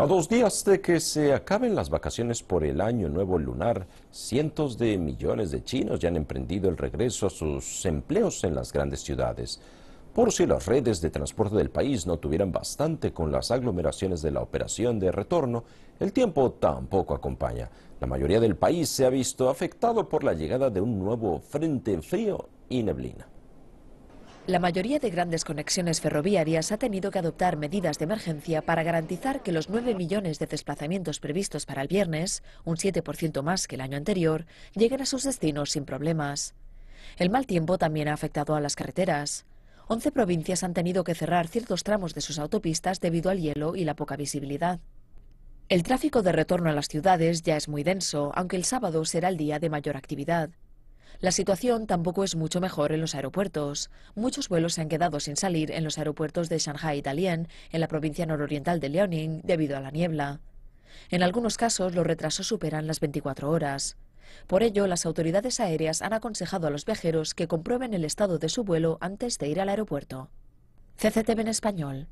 A dos días de que se acaben las vacaciones por el año nuevo lunar, cientos de millones de chinos ya han emprendido el regreso a sus empleos en las grandes ciudades. Por si las redes de transporte del país no tuvieran bastante con las aglomeraciones de la operación de retorno, el tiempo tampoco acompaña. La mayoría del país se ha visto afectado por la llegada de un nuevo frente frío y neblina. La mayoría de grandes conexiones ferroviarias ha tenido que adoptar medidas de emergencia para garantizar que los 9 millones de desplazamientos previstos para el viernes, un 7% más que el año anterior, lleguen a sus destinos sin problemas. El mal tiempo también ha afectado a las carreteras. 11 provincias han tenido que cerrar ciertos tramos de sus autopistas debido al hielo y la poca visibilidad. El tráfico de retorno a las ciudades ya es muy denso, aunque el sábado será el día de mayor actividad. La situación tampoco es mucho mejor en los aeropuertos. Muchos vuelos se han quedado sin salir en los aeropuertos de Shanghai y Dalian, en la provincia nororiental de Liaoning, debido a la niebla. En algunos casos, los retrasos superan las 24 horas. Por ello, las autoridades aéreas han aconsejado a los viajeros que comprueben el estado de su vuelo antes de ir al aeropuerto. CCTV en español.